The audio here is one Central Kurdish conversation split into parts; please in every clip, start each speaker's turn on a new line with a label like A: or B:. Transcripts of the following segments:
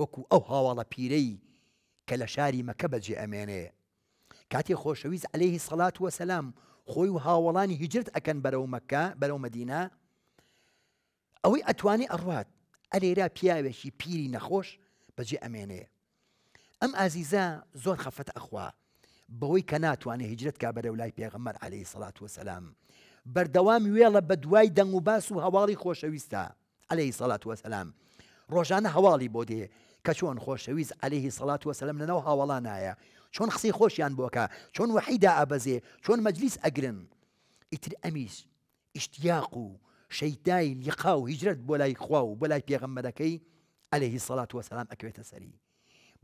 A: وەکو ئەو هاواڵە پیرەی کە لە شاری مەکە بەجێ ئەمێنێ کاتی خۆشەویست عليهەیهی سەلات وە سەسلام خۆی و هاوڵانی هیجرت ئەەکەن بەرەو مەکە بەرەو مدینا ئەوەی ئەتوانی ئەڕوات ئەلێرا پیاوێکی پیری نەخۆش بەجێ ئەمێنێ ئەم ئازیزە زۆر خەفەت ئەخوا بەوەی کە ناتوانێت هیجرت کا بەرەو لای پێغەمەر عليهەی سەلات وەسەسلام بەردەوام وێڵە بە دوای دەنگ و باس و هەواڵی خۆشەویستە عليهەی سەلات وەسەسلام ڕۆژانە هەواڵی بۆ دێ کە چۆن خۆشەویست عليهەیهی سەڵات وەسەلم لەنەوە هاوڵانایە چۆن خسی خۆشیان بۆکە چۆن وحیدا ئابەزێ چۆن مەجلیس ئەگرن ئیتر ئەمیش ئیشتیاق و شەیدای لیقا و هیجرت بۆ لای خوا و بۆ لای پێغەممەدەکەی ئەلەهی سەڵات وەسەلام ئەکوێتە سەری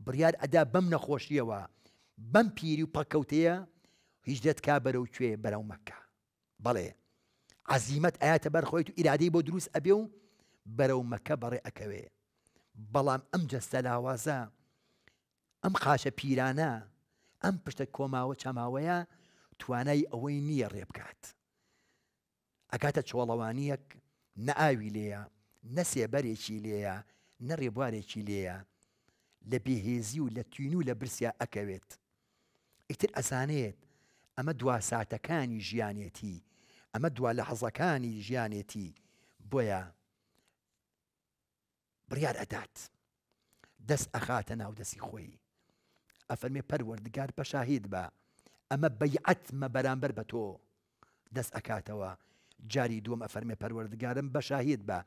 A: بریار ئەدا بەم نەخۆشیەوە بەم پیری و پەکەوتەیە هیجرت کا بەرە و کوێ بەرەو مەکە بەڵێ عزیمت ئاەتە بەرخۆیت و ئیرادەی بۆ دروست ئەبێ و بەرەو مەکە بەڕێ ئەەکەوێ بەڵام ئەم جەستە لاوازە ئەم قاشە پیرانە ئەم پشتە کۆماوە چەماوەیە توانای ئەوەی نییە ڕێ بکات ئەکاتە چۆڵەوانیەک نەئاوی لێە نەسێبەرێکی لێە نەڕێبوارێکی لێە لە بێهێزی و لە توین و لە برسیا ئەکەوێت ئیتر ئەزانێت ئەمە دوا ساتەکانی ژیانێتی ئەمە دوا لە حەزەکانی ژیانێتی بۆیە بڕیار ئەدات دەست ئەخاتە ناو دەسی خۆی ئەفەرمێ پەروەردگار پەشاهید بە ئەمە بەیعەتمە بەرامبەر بە تۆ دەست ئەکاتەوە جاری دووەم ئەفەرمێ پەروەردگارم بەشاهید بە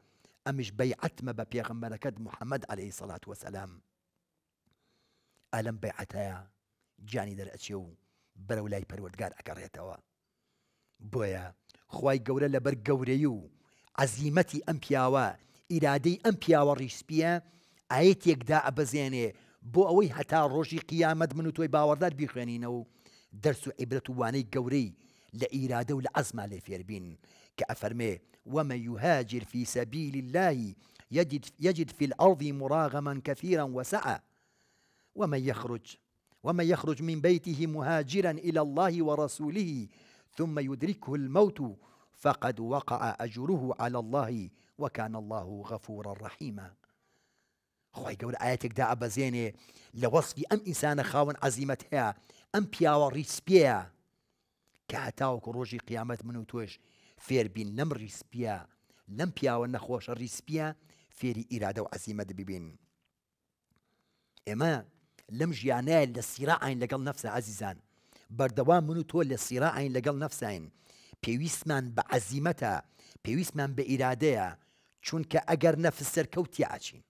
A: ئەمیش بەیعەتمە بە پێغمبەرەکەت محەممەد عليهەی سەڵات وەسەلام ئەلم بەیعەتەیە جانی دەرەچێ و بەرە و لای پەروەردگار ئەگەڕێتەوە بۆیە خی گەورە لەبەر گەورەی و عزیمەتی ئەم پیاوە ارادي ام پیاوە ڕیسپیە ئاەت یەکدا ئەبەزێنێ بۆ بو هەتا ڕۆژی قیامەت من منو تۆی باوەڕدار بیخوێنینەوە دەرس و عیبرەت وانەی گەورەی لە ولا أزمة لە ئەزما لێ فێربین کە ئەفەرمێ في سبيل الله يجد, يجد في الأرض مراغما كثيرا وسعة ومن يخرج ومن يخرج من بيته مهاجرا إلى الله ورسوله ثم يدركه الموت فقد وقع أجره على الله وكان الله غفورا رحيما قول اياتك دا ابا زيني لوصف ام انسان خاون عزيمتها ام بيا پیاوە بيا کە روجي ڕۆژی منو توش فير بين نم ريس بيا لەم پیاوە نەخۆشە ريس بيا فير اراده وعزيمه ببين اما لم جيانا لە لقل نفسه عزيزان بردوام منو تول من لقل نفسه پێویستمان بە عەزیمەتە پێویستمان بە ئیرادەیە چونکە ئەگەر نەفسەر کەوتی ئاچین